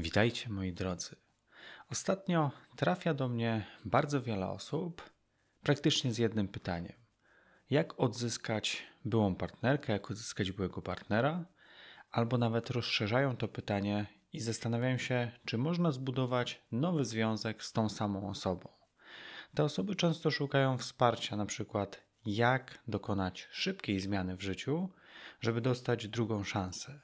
Witajcie moi drodzy. Ostatnio trafia do mnie bardzo wiele osób, praktycznie z jednym pytaniem: jak odzyskać byłą partnerkę, jak odzyskać byłego partnera, albo nawet rozszerzają to pytanie i zastanawiają się, czy można zbudować nowy związek z tą samą osobą. Te osoby często szukają wsparcia, na przykład jak dokonać szybkiej zmiany w życiu, żeby dostać drugą szansę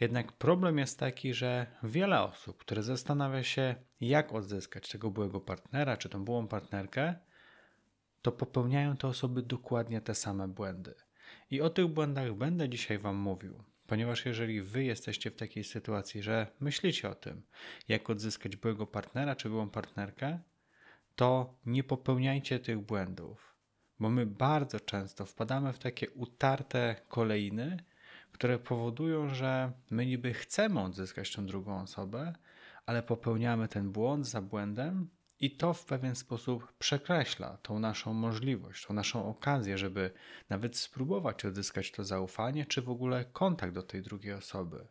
jednak problem jest taki, że wiele osób, które zastanawia się, jak odzyskać tego byłego partnera czy tą byłą partnerkę, to popełniają te osoby dokładnie te same błędy. I o tych błędach będę dzisiaj Wam mówił, ponieważ jeżeli Wy jesteście w takiej sytuacji, że myślicie o tym, jak odzyskać byłego partnera czy byłą partnerkę, to nie popełniajcie tych błędów, bo my bardzo często wpadamy w takie utarte kolejny, które powodują, że my niby chcemy odzyskać tą drugą osobę, ale popełniamy ten błąd za błędem i to w pewien sposób przekreśla tą naszą możliwość, tą naszą okazję, żeby nawet spróbować odzyskać to zaufanie, czy w ogóle kontakt do tej drugiej osoby.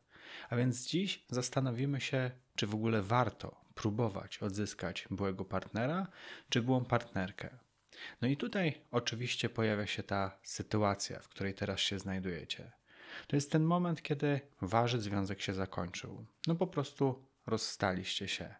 A więc dziś zastanowimy się, czy w ogóle warto próbować odzyskać byłego partnera, czy byłą partnerkę. No i tutaj oczywiście pojawia się ta sytuacja, w której teraz się znajdujecie. To jest ten moment, kiedy waży związek się zakończył. No po prostu rozstaliście się.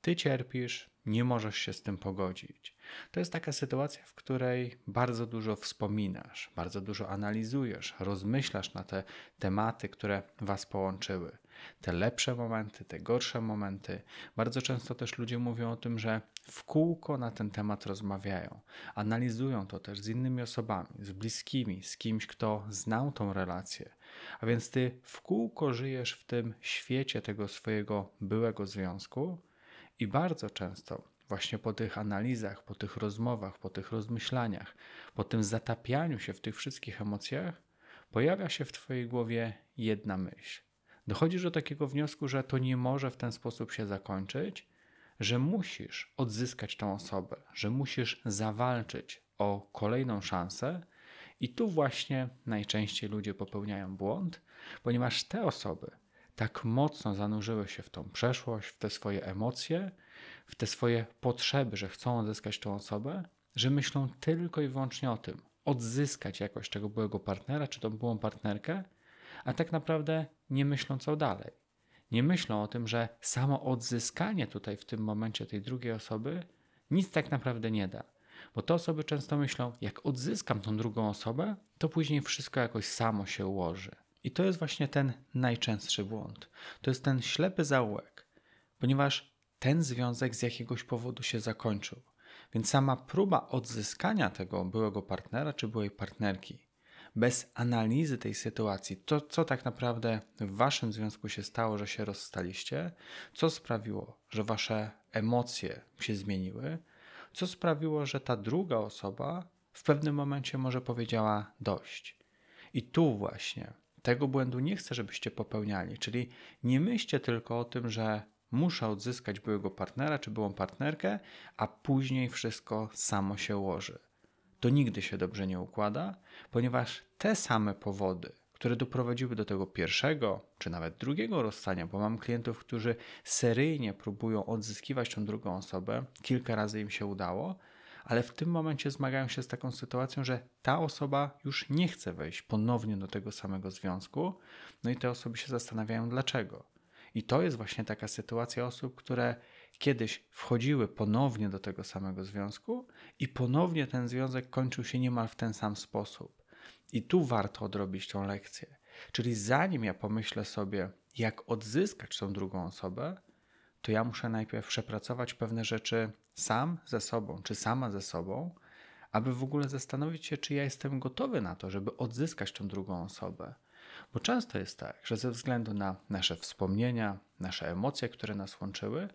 Ty cierpisz, nie możesz się z tym pogodzić. To jest taka sytuacja, w której bardzo dużo wspominasz, bardzo dużo analizujesz, rozmyślasz na te tematy, które was połączyły te lepsze momenty, te gorsze momenty. Bardzo często też ludzie mówią o tym, że w kółko na ten temat rozmawiają, analizują to też z innymi osobami, z bliskimi, z kimś, kto znał tą relację. A więc ty w kółko żyjesz w tym świecie tego swojego byłego związku i bardzo często właśnie po tych analizach, po tych rozmowach, po tych rozmyślaniach, po tym zatapianiu się w tych wszystkich emocjach, pojawia się w Twojej głowie jedna myśl dochodzisz do takiego wniosku, że to nie może w ten sposób się zakończyć, że musisz odzyskać tą osobę, że musisz zawalczyć o kolejną szansę. I tu właśnie najczęściej ludzie popełniają błąd, ponieważ te osoby tak mocno zanurzyły się w tą przeszłość, w te swoje emocje, w te swoje potrzeby, że chcą odzyskać tą osobę, że myślą tylko i wyłącznie o tym, odzyskać jakoś tego byłego partnera czy tą byłą partnerkę, a tak naprawdę nie myślą co dalej. Nie myślą o tym, że samo odzyskanie tutaj w tym momencie tej drugiej osoby nic tak naprawdę nie da. Bo te osoby często myślą, jak odzyskam tą drugą osobę, to później wszystko jakoś samo się ułoży. I to jest właśnie ten najczęstszy błąd. To jest ten ślepy zaułek, ponieważ ten związek z jakiegoś powodu się zakończył. Więc sama próba odzyskania tego byłego partnera czy byłej partnerki bez analizy tej sytuacji, to co tak naprawdę w waszym związku się stało, że się rozstaliście, co sprawiło, że wasze emocje się zmieniły, co sprawiło, że ta druga osoba w pewnym momencie może powiedziała dość. I tu właśnie tego błędu nie chcę, żebyście popełniali. Czyli nie myślcie tylko o tym, że muszę odzyskać byłego partnera czy byłą partnerkę, a później wszystko samo się ułoży to nigdy się dobrze nie układa, ponieważ te same powody, które doprowadziły do tego pierwszego czy nawet drugiego rozstania, bo mam klientów, którzy seryjnie próbują odzyskiwać tą drugą osobę, kilka razy im się udało, ale w tym momencie zmagają się z taką sytuacją, że ta osoba już nie chce wejść ponownie do tego samego związku, no i te osoby się zastanawiają dlaczego. I to jest właśnie taka sytuacja osób, które kiedyś wchodziły ponownie do tego samego związku i ponownie ten związek kończył się niemal w ten sam sposób. I tu warto odrobić tą lekcję. Czyli zanim ja pomyślę sobie, jak odzyskać tą drugą osobę, to ja muszę najpierw przepracować pewne rzeczy sam ze sobą, czy sama ze sobą, aby w ogóle zastanowić się, czy ja jestem gotowy na to, żeby odzyskać tą drugą osobę. Bo często jest tak, że ze względu na nasze wspomnienia, nasze emocje, które nas łączyły,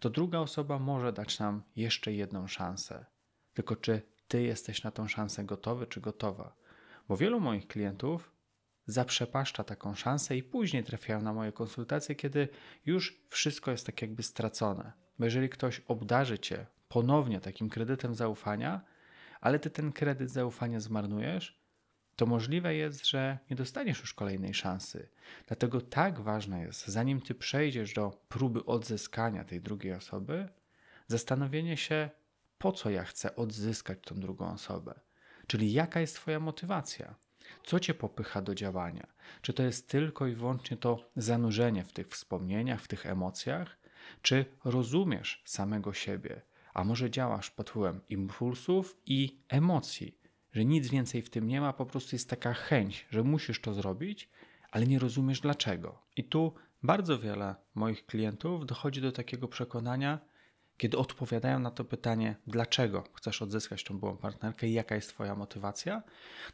to druga osoba może dać nam jeszcze jedną szansę. Tylko czy ty jesteś na tą szansę gotowy czy gotowa? Bo wielu moich klientów zaprzepaszcza taką szansę i później trafiają na moje konsultacje, kiedy już wszystko jest tak jakby stracone. Bo jeżeli ktoś obdarzy cię ponownie takim kredytem zaufania, ale ty ten kredyt zaufania zmarnujesz, to możliwe jest, że nie dostaniesz już kolejnej szansy. Dlatego tak ważne jest, zanim ty przejdziesz do próby odzyskania tej drugiej osoby, zastanowienie się, po co ja chcę odzyskać tą drugą osobę. Czyli jaka jest Twoja motywacja? Co Cię popycha do działania? Czy to jest tylko i wyłącznie to zanurzenie w tych wspomnieniach, w tych emocjach? Czy rozumiesz samego siebie? A może działasz pod wpływem impulsów i emocji? że nic więcej w tym nie ma, po prostu jest taka chęć, że musisz to zrobić, ale nie rozumiesz dlaczego. I tu bardzo wiele moich klientów dochodzi do takiego przekonania, kiedy odpowiadają na to pytanie, dlaczego chcesz odzyskać tą byłą partnerkę i jaka jest Twoja motywacja,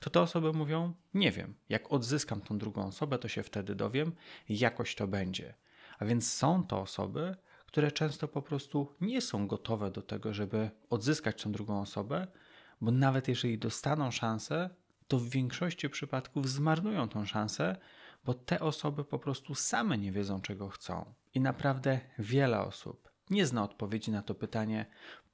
to te osoby mówią: Nie wiem, jak odzyskam tą drugą osobę, to się wtedy dowiem, jakoś to będzie. A więc są to osoby, które często po prostu nie są gotowe do tego, żeby odzyskać tą drugą osobę, bo nawet jeżeli dostaną szansę, to w większości przypadków zmarnują tą szansę, bo te osoby po prostu same nie wiedzą, czego chcą. I naprawdę wiele osób nie zna odpowiedzi na to pytanie,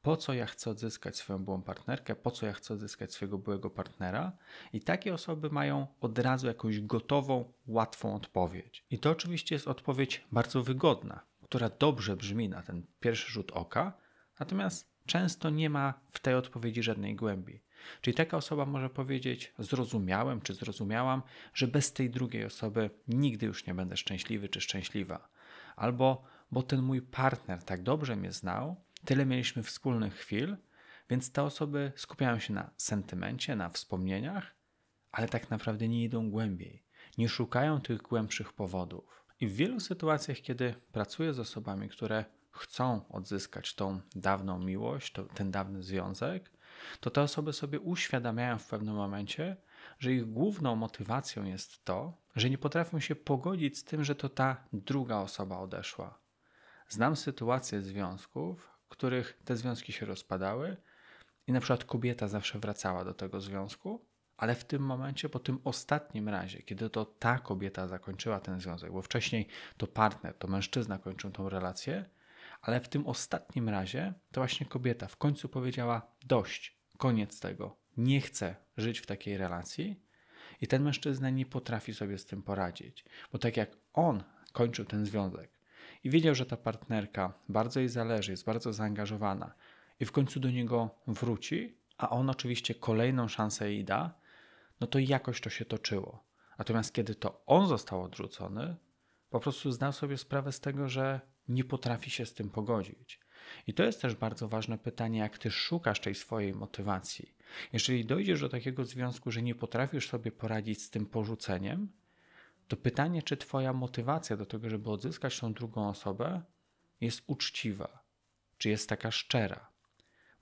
po co ja chcę odzyskać swoją byłą partnerkę, po co ja chcę odzyskać swojego byłego partnera, i takie osoby mają od razu jakąś gotową, łatwą odpowiedź. I to oczywiście jest odpowiedź bardzo wygodna, która dobrze brzmi na ten pierwszy rzut oka, natomiast często nie ma w tej odpowiedzi żadnej głębi. Czyli taka osoba może powiedzieć: Zrozumiałem czy zrozumiałam, że bez tej drugiej osoby nigdy już nie będę szczęśliwy czy szczęśliwa. Albo bo ten mój partner tak dobrze mnie znał, tyle mieliśmy wspólnych chwil, więc te osoby skupiają się na sentymencie, na wspomnieniach, ale tak naprawdę nie idą głębiej, nie szukają tych głębszych powodów. I w wielu sytuacjach, kiedy pracuję z osobami, które chcą odzyskać tą dawną miłość, to, ten dawny związek, to te osoby sobie uświadamiają w pewnym momencie, że ich główną motywacją jest to, że nie potrafią się pogodzić z tym, że to ta druga osoba odeszła. Znam sytuacje związków, w których te związki się rozpadały i na przykład kobieta zawsze wracała do tego związku, ale w tym momencie, po tym ostatnim razie, kiedy to ta kobieta zakończyła ten związek, bo wcześniej to partner, to mężczyzna kończył tą relację, ale w tym ostatnim razie to właśnie kobieta w końcu powiedziała: dość, koniec tego, nie chcę żyć w takiej relacji. I ten mężczyzna nie potrafi sobie z tym poradzić, bo tak jak on kończył ten związek i wiedział, że ta partnerka bardzo jej zależy, jest bardzo zaangażowana i w końcu do niego wróci, a on oczywiście kolejną szansę jej da, no to jakoś to się toczyło. Natomiast kiedy to on został odrzucony, po prostu znał sobie sprawę z tego, że nie potrafi się z tym pogodzić. I to jest też bardzo ważne pytanie, jak ty szukasz tej swojej motywacji. Jeżeli dojdziesz do takiego związku, że nie potrafisz sobie poradzić z tym porzuceniem, to pytanie, czy twoja motywacja do tego, żeby odzyskać tą drugą osobę, jest uczciwa, czy jest taka szczera.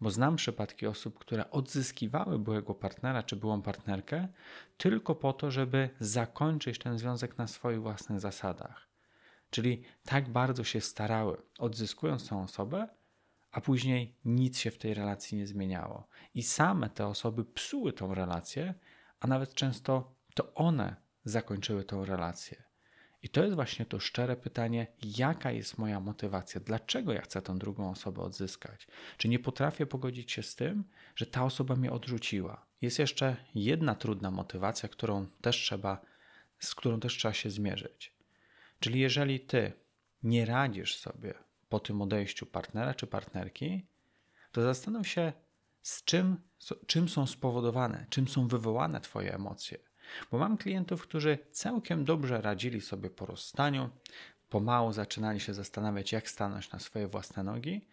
Bo znam przypadki osób, które odzyskiwały byłego partnera czy byłą partnerkę tylko po to, żeby zakończyć ten związek na swoich własnych zasadach. Czyli tak bardzo się starały, odzyskując tę osobę, a później nic się w tej relacji nie zmieniało. I same te osoby psuły tą relację, a nawet często to one zakończyły tą relację. I to jest właśnie to szczere pytanie, jaka jest moja motywacja, dlaczego ja chcę tą drugą osobę odzyskać? Czy nie potrafię pogodzić się z tym, że ta osoba mnie odrzuciła? Jest jeszcze jedna trudna motywacja, którą też trzeba, z którą też trzeba się zmierzyć. Czyli jeżeli ty nie radzisz sobie po tym odejściu partnera czy partnerki, to zastanów się, z czym, czym są spowodowane, czym są wywołane Twoje emocje. Bo mam klientów, którzy całkiem dobrze radzili sobie po rozstaniu, pomału zaczynali się zastanawiać, jak stanąć na swoje własne nogi,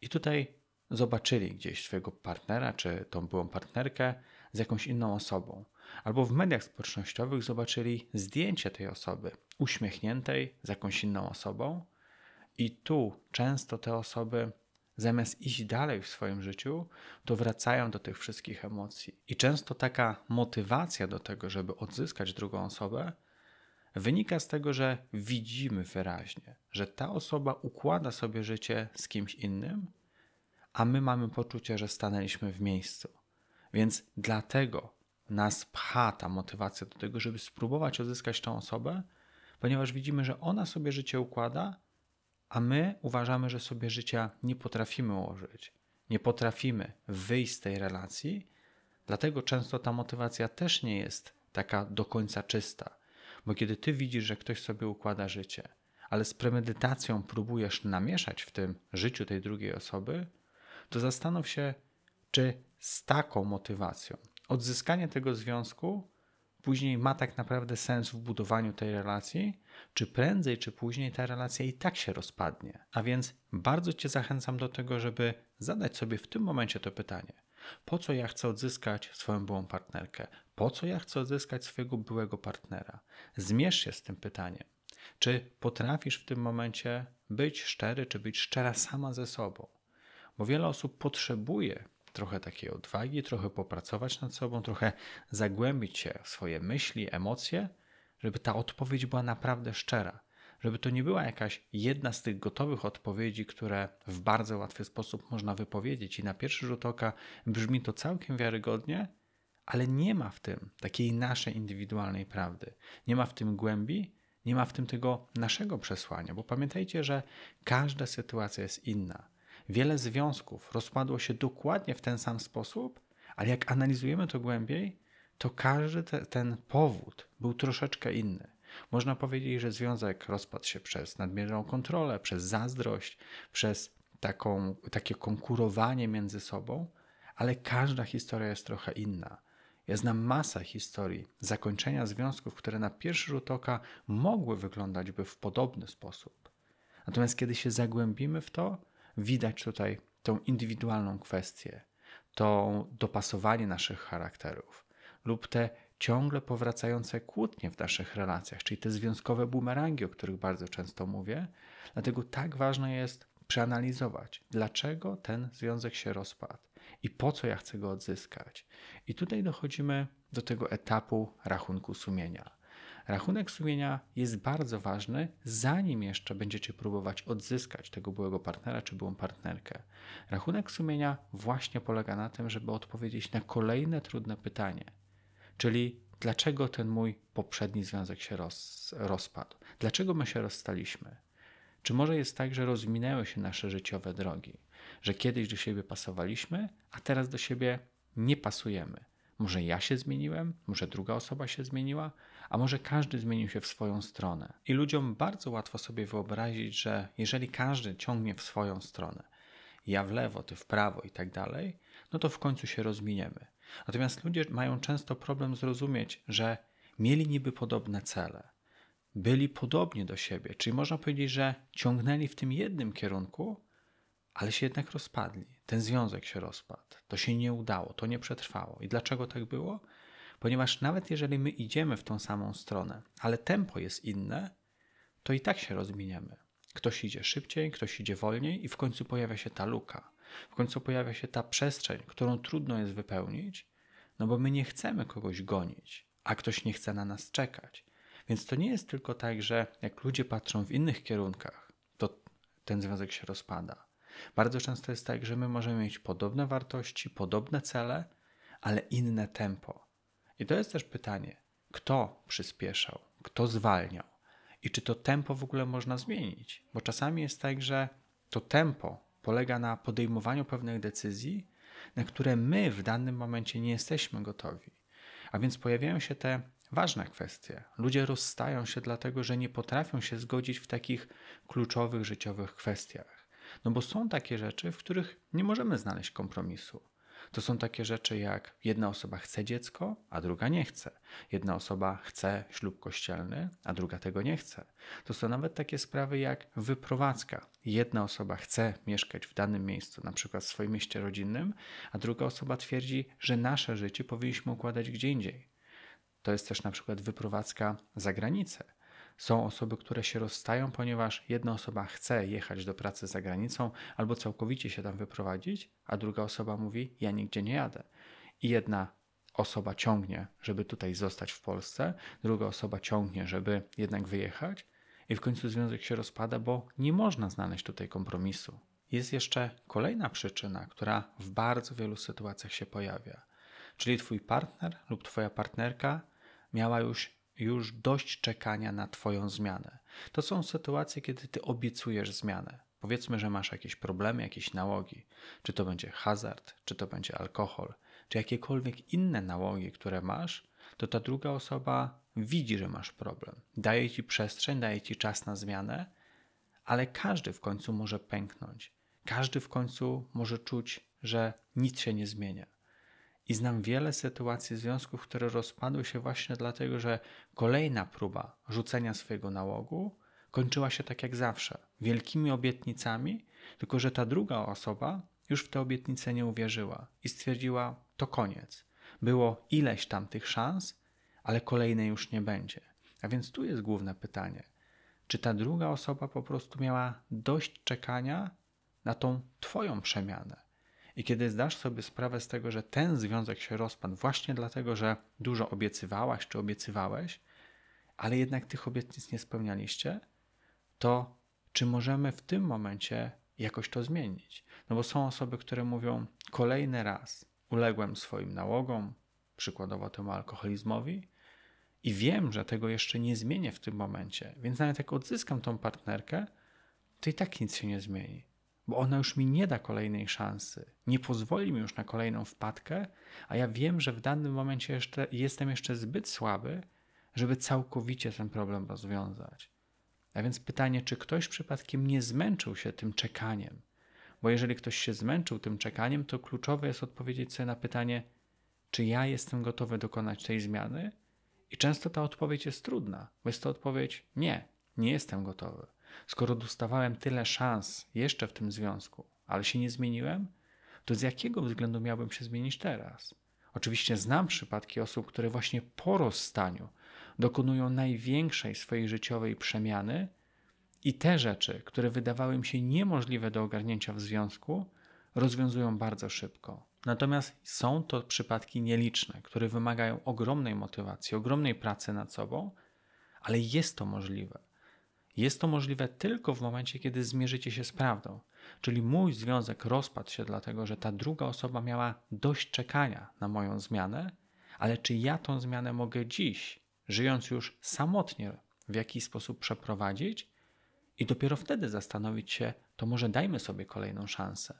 i tutaj zobaczyli gdzieś swojego partnera czy tą byłą partnerkę z jakąś inną osobą. Albo w mediach społecznościowych zobaczyli zdjęcie tej osoby uśmiechniętej z jakąś inną osobą, i tu często te osoby zamiast iść dalej w swoim życiu, to wracają do tych wszystkich emocji. I często taka motywacja do tego, żeby odzyskać drugą osobę, wynika z tego, że widzimy wyraźnie, że ta osoba układa sobie życie z kimś innym, a my mamy poczucie, że stanęliśmy w miejscu. Więc dlatego nas pcha ta motywacja do tego, żeby spróbować odzyskać tą osobę, ponieważ widzimy, że ona sobie życie układa, a my uważamy, że sobie życia nie potrafimy ułożyć, nie potrafimy wyjść z tej relacji, dlatego często ta motywacja też nie jest taka do końca czysta. Bo kiedy ty widzisz, że ktoś sobie układa życie, ale z premedytacją próbujesz namieszać w tym życiu tej drugiej osoby, to zastanów się, czy z taką motywacją odzyskanie tego związku później ma tak naprawdę sens w budowaniu tej relacji, czy prędzej czy później ta relacja i tak się rozpadnie. A więc bardzo Cię zachęcam do tego, żeby zadać sobie w tym momencie to pytanie. Po co ja chcę odzyskać swoją byłą partnerkę? Po co ja chcę odzyskać swojego byłego partnera? Zmierz się z tym pytaniem. Czy potrafisz w tym momencie być szczery, czy być szczera sama ze sobą? Bo wiele osób potrzebuje trochę takiej odwagi, trochę popracować nad sobą, trochę zagłębić się w swoje myśli, emocje, żeby ta odpowiedź była naprawdę szczera. Żeby to nie była jakaś jedna z tych gotowych odpowiedzi, które w bardzo łatwy sposób można wypowiedzieć, i na pierwszy rzut oka brzmi to całkiem wiarygodnie, ale nie ma w tym takiej naszej indywidualnej prawdy. Nie ma w tym głębi, nie ma w tym tego naszego przesłania, bo pamiętajcie, że każda sytuacja jest inna. Wiele związków rozpadło się dokładnie w ten sam sposób, ale jak analizujemy to głębiej, to każdy te, ten powód był troszeczkę inny. Można powiedzieć, że związek rozpadł się przez nadmierną kontrolę, przez zazdrość, przez taką, takie konkurowanie między sobą, ale każda historia jest trochę inna. Ja znam masę historii zakończenia związków, które na pierwszy rzut oka mogły wyglądać by w podobny sposób. Natomiast kiedy się zagłębimy w to, widać tutaj tą indywidualną kwestię, to dopasowanie naszych charakterów lub te ciągle powracające kłótnie w naszych relacjach, czyli te związkowe bumerangi, o których bardzo często mówię. Dlatego tak ważne jest przeanalizować, dlaczego ten związek się rozpadł i po co ja chcę go odzyskać. I tutaj dochodzimy do tego etapu rachunku sumienia. Rachunek sumienia jest bardzo ważny, zanim jeszcze będziecie próbować odzyskać tego byłego partnera czy byłą partnerkę. Rachunek sumienia właśnie polega na tym, żeby odpowiedzieć na kolejne trudne pytanie, czyli dlaczego ten mój poprzedni związek się roz, rozpadł? Dlaczego my się rozstaliśmy? Czy może jest tak, że rozminęły się nasze życiowe drogi, że kiedyś do siebie pasowaliśmy, a teraz do siebie nie pasujemy? Może ja się zmieniłem, może druga osoba się zmieniła, a może każdy zmienił się w swoją stronę. I ludziom bardzo łatwo sobie wyobrazić, że jeżeli każdy ciągnie w swoją stronę, ja w lewo, ty w prawo i tak dalej, no to w końcu się rozminiemy. Natomiast ludzie mają często problem zrozumieć, że mieli niby podobne cele, byli podobni do siebie, czyli można powiedzieć, że ciągnęli w tym jednym kierunku, ale się jednak rozpadli. Ten związek się rozpadł, to się nie udało, to nie przetrwało. I dlaczego tak było? ponieważ nawet jeżeli my idziemy w tą samą stronę, ale tempo jest inne, to i tak się rozminiemy. Ktoś idzie szybciej, ktoś idzie wolniej i w końcu pojawia się ta luka. W końcu pojawia się ta przestrzeń, którą trudno jest wypełnić, no bo my nie chcemy kogoś gonić, a ktoś nie chce na nas czekać. Więc to nie jest tylko tak, że jak ludzie patrzą w innych kierunkach, to ten związek się rozpada. Bardzo często jest tak, że my możemy mieć podobne wartości, podobne cele, ale inne tempo. I to jest też pytanie, kto przyspieszał, kto zwalniał i czy to tempo w ogóle można zmienić? Bo czasami jest tak, że to tempo polega na podejmowaniu pewnych decyzji, na które my w danym momencie nie jesteśmy gotowi. A więc pojawiają się te ważne kwestie. Ludzie rozstają się dlatego, że nie potrafią się zgodzić w takich kluczowych życiowych kwestiach. No bo są takie rzeczy, w których nie możemy znaleźć kompromisu. To są takie rzeczy jak jedna osoba chce dziecko, a druga nie chce. Jedna osoba chce ślub kościelny, a druga tego nie chce. To są nawet takie sprawy jak wyprowadzka. Jedna osoba chce mieszkać w danym miejscu, na przykład w swoim mieście rodzinnym, a druga osoba twierdzi, że nasze życie powinniśmy układać gdzie indziej. To jest też na przykład wyprowadzka za granicę. Są osoby, które się rozstają, ponieważ jedna osoba chce jechać do pracy za granicą albo całkowicie się tam wyprowadzić, a druga osoba mówi: Ja nigdzie nie jadę. I jedna osoba ciągnie, żeby tutaj zostać w Polsce, druga osoba ciągnie, żeby jednak wyjechać, i w końcu związek się rozpada, bo nie można znaleźć tutaj kompromisu. Jest jeszcze kolejna przyczyna, która w bardzo wielu sytuacjach się pojawia. Czyli twój partner lub twoja partnerka miała już już dość czekania na Twoją zmianę. To są sytuacje, kiedy Ty obiecujesz zmianę. Powiedzmy, że masz jakieś problemy, jakieś nałogi. Czy to będzie hazard, czy to będzie alkohol, czy jakiekolwiek inne nałogi, które masz, to ta druga osoba widzi, że masz problem. Daje Ci przestrzeń, daje Ci czas na zmianę, ale każdy w końcu może pęknąć. Każdy w końcu może czuć, że nic się nie zmienia. I znam wiele sytuacji związków, które rozpadły się właśnie dlatego, że kolejna próba rzucenia swojego nałogu kończyła się tak jak zawsze wielkimi obietnicami, tylko że ta druga osoba już w te obietnice nie uwierzyła i stwierdziła: To koniec. Było ileś tam tych szans, ale kolejnej już nie będzie. A więc tu jest główne pytanie: czy ta druga osoba po prostu miała dość czekania na tą Twoją przemianę? I kiedy zdasz sobie sprawę z tego, że ten związek się rozpadł właśnie dlatego, że dużo obiecywałaś czy obiecywałeś, ale jednak tych obietnic nie spełnialiście, to czy możemy w tym momencie jakoś to zmienić? No bo są osoby, które mówią kolejny raz uległem swoim nałogom, przykładowo temu alkoholizmowi, i wiem, że tego jeszcze nie zmienię w tym momencie, więc nawet jak odzyskam tą partnerkę, to i tak nic się nie zmieni bo ona już mi nie da kolejnej szansy, nie pozwoli mi już na kolejną wpadkę, a ja wiem, że w danym momencie jeszcze, jestem jeszcze zbyt słaby, żeby całkowicie ten problem rozwiązać. A więc pytanie, czy ktoś przypadkiem nie zmęczył się tym czekaniem? Bo jeżeli ktoś się zmęczył tym czekaniem, to kluczowe jest odpowiedzieć sobie na pytanie, czy ja jestem gotowy dokonać tej zmiany? I często ta odpowiedź jest trudna, bo jest to odpowiedź nie, nie jestem gotowy. Skoro dostawałem tyle szans jeszcze w tym związku, ale się nie zmieniłem, to z jakiego względu miałbym się zmienić teraz? Oczywiście znam przypadki osób, które właśnie po rozstaniu dokonują największej swojej życiowej przemiany i te rzeczy, które wydawały im się niemożliwe do ogarnięcia w związku, rozwiązują bardzo szybko. Natomiast są to przypadki nieliczne, które wymagają ogromnej motywacji, ogromnej pracy nad sobą, ale jest to możliwe. Jest to możliwe tylko w momencie, kiedy zmierzycie się z prawdą. Czyli mój związek rozpadł się dlatego, że ta druga osoba miała dość czekania na moją zmianę, ale czy ja tą zmianę mogę dziś, żyjąc już samotnie, w jakiś sposób przeprowadzić? I dopiero wtedy zastanowić się, to może dajmy sobie kolejną szansę.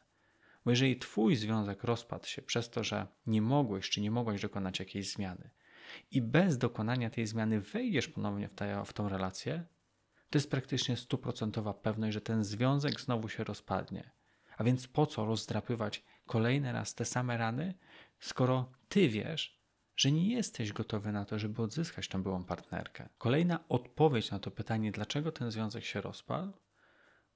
Bo jeżeli Twój związek rozpadł się przez to, że nie mogłeś czy nie mogłeś dokonać jakiejś zmiany i bez dokonania tej zmiany wejdziesz ponownie w, te, w tą relację, to jest praktycznie stuprocentowa pewność, że ten związek znowu się rozpadnie. A więc po co rozdrapywać kolejny raz te same rany, skoro ty wiesz, że nie jesteś gotowy na to, żeby odzyskać tą byłą partnerkę? Kolejna odpowiedź na to pytanie, dlaczego ten związek się rozpadł,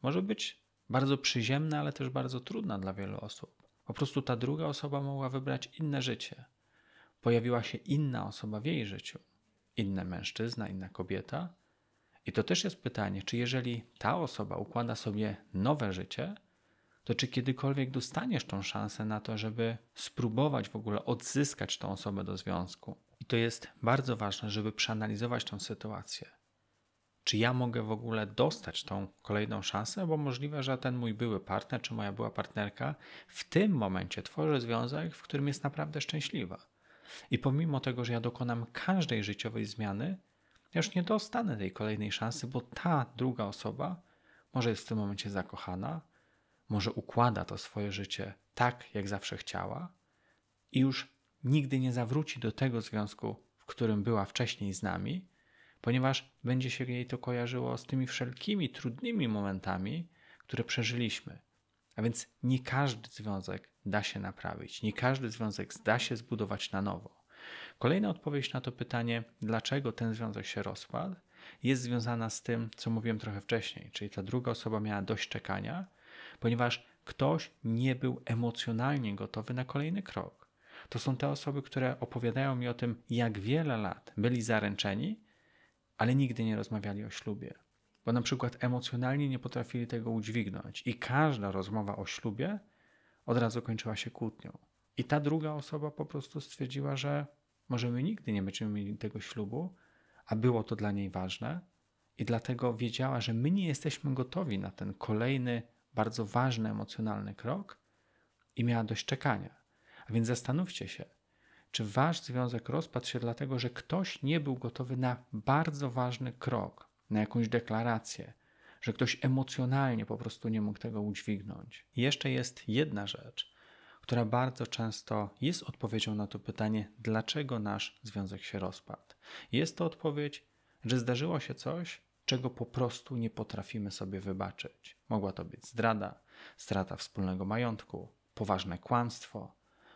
może być bardzo przyziemna, ale też bardzo trudna dla wielu osób. Po prostu ta druga osoba mogła wybrać inne życie. Pojawiła się inna osoba w jej życiu, inny mężczyzna, inna kobieta, i to też jest pytanie, czy jeżeli ta osoba układa sobie nowe życie, to czy kiedykolwiek dostaniesz tą szansę na to, żeby spróbować w ogóle odzyskać tą osobę do związku? I to jest bardzo ważne, żeby przeanalizować tą sytuację. Czy ja mogę w ogóle dostać tą kolejną szansę, bo możliwe, że ten mój były partner czy moja była partnerka w tym momencie tworzy związek, w którym jest naprawdę szczęśliwa. I pomimo tego, że ja dokonam każdej życiowej zmiany, ja już nie dostanę tej kolejnej szansy, bo ta druga osoba może jest w tym momencie zakochana, może układa to swoje życie tak, jak zawsze chciała i już nigdy nie zawróci do tego związku, w którym była wcześniej z nami, ponieważ będzie się jej to kojarzyło z tymi wszelkimi trudnymi momentami, które przeżyliśmy. A więc nie każdy związek da się naprawić, nie każdy związek da się zbudować na nowo. Kolejna odpowiedź na to pytanie, dlaczego ten związek się rozpadł, jest związana z tym, co mówiłem trochę wcześniej, czyli ta druga osoba miała dość czekania, ponieważ ktoś nie był emocjonalnie gotowy na kolejny krok. To są te osoby, które opowiadają mi o tym, jak wiele lat byli zaręczeni, ale nigdy nie rozmawiali o ślubie, bo na przykład emocjonalnie nie potrafili tego udźwignąć i każda rozmowa o ślubie od razu kończyła się kłótnią. I ta druga osoba po prostu stwierdziła, że może my nigdy nie będziemy mieli tego ślubu, a było to dla niej ważne, i dlatego wiedziała, że my nie jesteśmy gotowi na ten kolejny, bardzo ważny emocjonalny krok i miała dość czekania. A więc zastanówcie się, czy wasz związek rozpadł się dlatego, że ktoś nie był gotowy na bardzo ważny krok, na jakąś deklarację, że ktoś emocjonalnie po prostu nie mógł tego udźwignąć. I jeszcze jest jedna rzecz która bardzo często jest odpowiedzią na to pytanie, dlaczego nasz związek się rozpadł. Jest to odpowiedź, że zdarzyło się coś, czego po prostu nie potrafimy sobie wybaczyć. Mogła to być zdrada, strata wspólnego majątku, poważne kłamstwo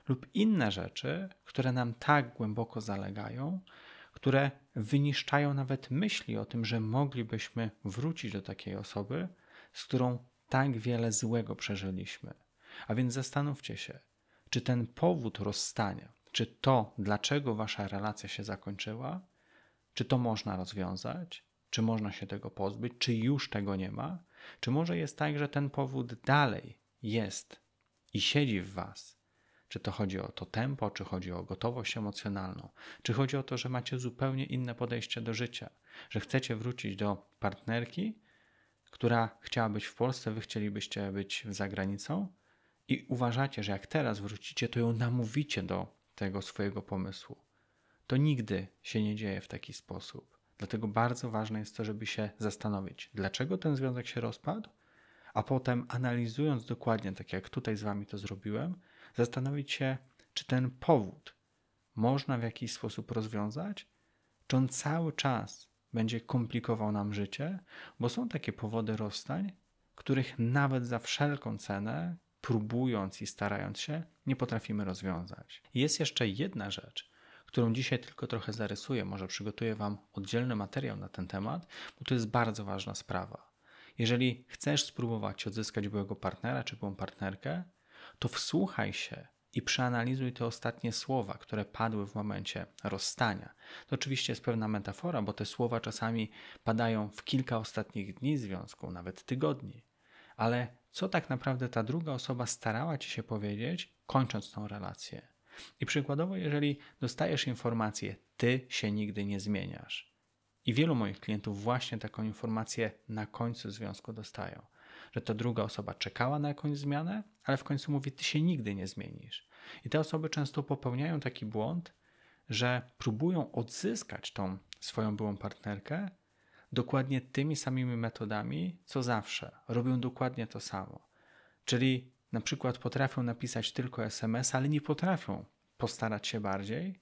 lub inne rzeczy, które nam tak głęboko zalegają, które wyniszczają nawet myśli o tym, że moglibyśmy wrócić do takiej osoby, z którą tak wiele złego przeżyliśmy. A więc zastanówcie się, czy ten powód rozstania, czy to, dlaczego wasza relacja się zakończyła, czy to można rozwiązać, czy można się tego pozbyć, czy już tego nie ma, czy może jest tak, że ten powód dalej jest i siedzi w was. Czy to chodzi o to tempo, czy chodzi o gotowość emocjonalną, czy chodzi o to, że macie zupełnie inne podejście do życia, że chcecie wrócić do partnerki, która chciała być w Polsce, wy chcielibyście być za granicą, i uważacie, że jak teraz wrócicie, to ją namówicie do tego swojego pomysłu. To nigdy się nie dzieje w taki sposób. Dlatego bardzo ważne jest to, żeby się zastanowić, dlaczego ten związek się rozpadł, a potem analizując dokładnie, tak jak tutaj z wami to zrobiłem, zastanowić się, czy ten powód można w jakiś sposób rozwiązać, czy on cały czas będzie komplikował nam życie, bo są takie powody rozstań, których nawet za wszelką cenę próbując i starając się, nie potrafimy rozwiązać. Jest jeszcze jedna rzecz, którą dzisiaj tylko trochę zarysuję, może przygotuję Wam oddzielny materiał na ten temat, bo to jest bardzo ważna sprawa. Jeżeli chcesz spróbować odzyskać byłego partnera czy byłą partnerkę, to wsłuchaj się i przeanalizuj te ostatnie słowa, które padły w momencie rozstania. To oczywiście jest pewna metafora, bo te słowa czasami padają w kilka ostatnich dni związku, nawet tygodni ale co tak naprawdę ta druga osoba starała ci się powiedzieć, kończąc tą relację. I przykładowo, jeżeli dostajesz informację, ty się nigdy nie zmieniasz. I wielu moich klientów właśnie taką informację na końcu związku dostają, że ta druga osoba czekała na jakąś zmianę, ale w końcu mówi, ty się nigdy nie zmienisz. I te osoby często popełniają taki błąd, że próbują odzyskać tą swoją byłą partnerkę, dokładnie tymi samymi metodami, co zawsze. Robią dokładnie to samo. Czyli na przykład potrafią napisać tylko SMS, ale nie potrafią postarać się bardziej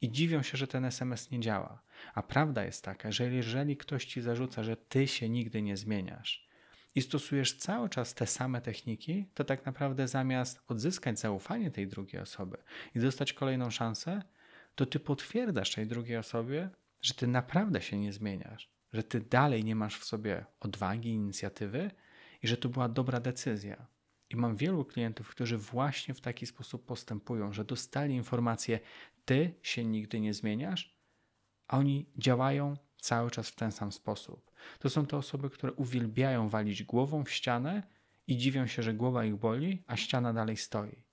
i dziwią się, że ten SMS nie działa. A prawda jest taka, że jeżeli ktoś ci zarzuca, że ty się nigdy nie zmieniasz i stosujesz cały czas te same techniki, to tak naprawdę zamiast odzyskać zaufanie tej drugiej osoby i dostać kolejną szansę, to ty potwierdzasz tej drugiej osobie, że ty naprawdę się nie zmieniasz że ty dalej nie masz w sobie odwagi, inicjatywy i że to była dobra decyzja. I mam wielu klientów, którzy właśnie w taki sposób postępują, że dostali informację: Ty się nigdy nie zmieniasz, a oni działają cały czas w ten sam sposób. To są te osoby, które uwielbiają walić głową w ścianę i dziwią się, że głowa ich boli, a ściana dalej stoi.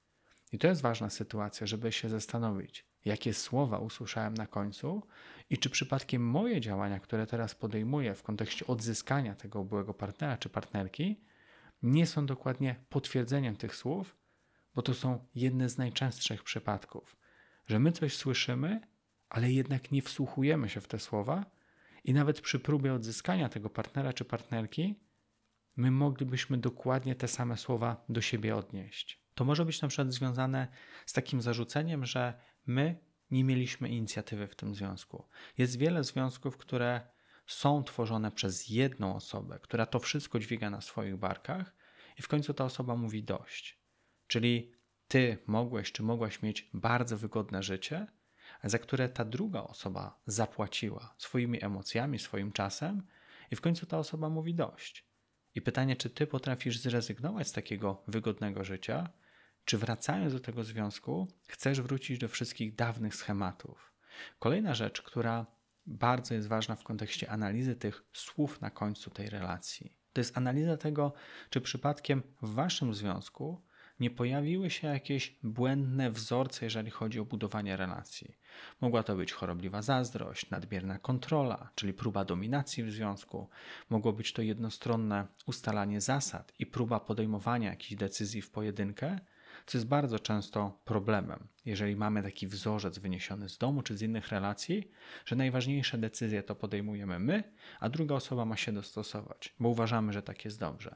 I to jest ważna sytuacja, żeby się zastanowić, jakie słowa usłyszałem na końcu i czy przypadkiem moje działania, które teraz podejmuję w kontekście odzyskania tego byłego partnera czy partnerki, nie są dokładnie potwierdzeniem tych słów, bo to są jedne z najczęstszych przypadków, że my coś słyszymy, ale jednak nie wsłuchujemy się w te słowa i nawet przy próbie odzyskania tego partnera czy partnerki, my moglibyśmy dokładnie te same słowa do siebie odnieść. To może być na przykład związane z takim zarzuceniem, że my nie mieliśmy inicjatywy w tym związku. Jest wiele związków, które są tworzone przez jedną osobę, która to wszystko dźwiga na swoich barkach, i w końcu ta osoba mówi dość. Czyli ty mogłeś czy mogłaś mieć bardzo wygodne życie, za które ta druga osoba zapłaciła swoimi emocjami, swoim czasem, i w końcu ta osoba mówi dość. I pytanie, czy ty potrafisz zrezygnować z takiego wygodnego życia, czy wracając do tego związku, chcesz wrócić do wszystkich dawnych schematów? Kolejna rzecz, która bardzo jest ważna w kontekście analizy tych słów na końcu tej relacji. To jest analiza tego, czy przypadkiem w waszym związku nie pojawiły się jakieś błędne wzorce, jeżeli chodzi o budowanie relacji. Mogła to być chorobliwa zazdrość, nadmierna kontrola, czyli próba dominacji w związku, mogło być to jednostronne ustalanie zasad i próba podejmowania jakichś decyzji w pojedynkę, co jest bardzo często problemem, jeżeli mamy taki wzorzec wyniesiony z domu czy z innych relacji, że najważniejsze decyzje to podejmujemy my, a druga osoba ma się dostosować, bo uważamy, że tak jest dobrze.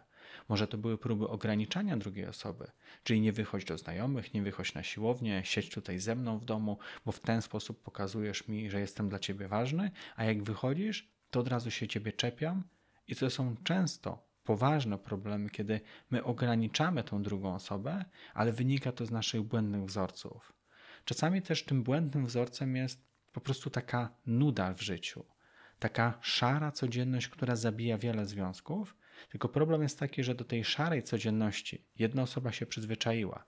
Może to były próby ograniczania drugiej osoby, czyli nie wychodź do znajomych, nie wychodź na siłownię, siedź tutaj ze mną w domu, bo w ten sposób pokazujesz mi, że jestem dla ciebie ważny, a jak wychodzisz, to od razu się ciebie czepiam. I to są często poważne problemy, kiedy my ograniczamy tą drugą osobę, ale wynika to z naszych błędnych wzorców. Czasami też tym błędnym wzorcem jest po prostu taka nuda w życiu, taka szara codzienność, która zabija wiele związków. Tylko problem jest taki, że do tej szarej codzienności jedna osoba się przyzwyczaiła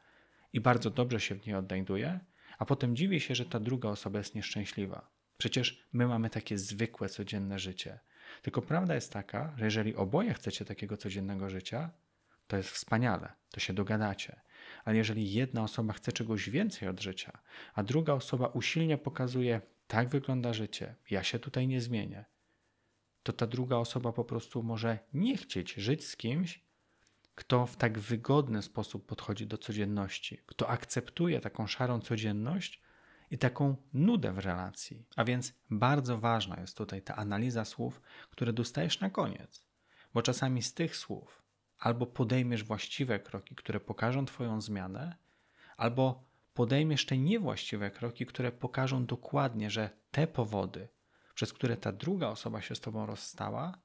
i bardzo dobrze się w niej odnajduje, a potem dziwi się, że ta druga osoba jest nieszczęśliwa. Przecież my mamy takie zwykłe, codzienne życie. Tylko prawda jest taka, że jeżeli oboje chcecie takiego codziennego życia, to jest wspaniale, to się dogadacie. Ale jeżeli jedna osoba chce czegoś więcej od życia, a druga osoba usilnie pokazuje, tak wygląda życie, ja się tutaj nie zmienię, to ta druga osoba po prostu może nie chcieć żyć z kimś, kto w tak wygodny sposób podchodzi do codzienności, kto akceptuje taką szarą codzienność, i taką nudę w relacji. A więc bardzo ważna jest tutaj ta analiza słów, które dostajesz na koniec, bo czasami z tych słów albo podejmiesz właściwe kroki, które pokażą Twoją zmianę, albo podejmiesz te niewłaściwe kroki, które pokażą dokładnie, że te powody, przez które ta druga osoba się z Tobą rozstała,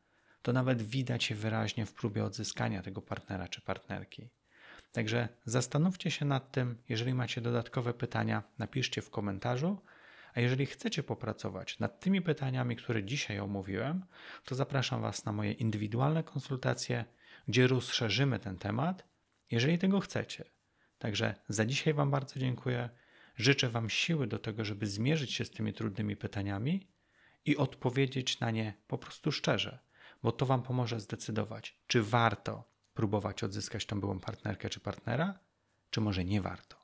to nawet widać je wyraźnie w próbie odzyskania tego partnera czy partnerki. Także zastanówcie się nad tym. Jeżeli macie dodatkowe pytania, napiszcie w komentarzu. A jeżeli chcecie popracować nad tymi pytaniami, które dzisiaj omówiłem, to zapraszam Was na moje indywidualne konsultacje, gdzie rozszerzymy ten temat, jeżeli tego chcecie. Także za dzisiaj Wam bardzo dziękuję. Życzę Wam siły do tego, żeby zmierzyć się z tymi trudnymi pytaniami i odpowiedzieć na nie po prostu szczerze, bo to Wam pomoże zdecydować, czy warto próbować odzyskać tą byłą partnerkę czy partnera, czy może nie warto?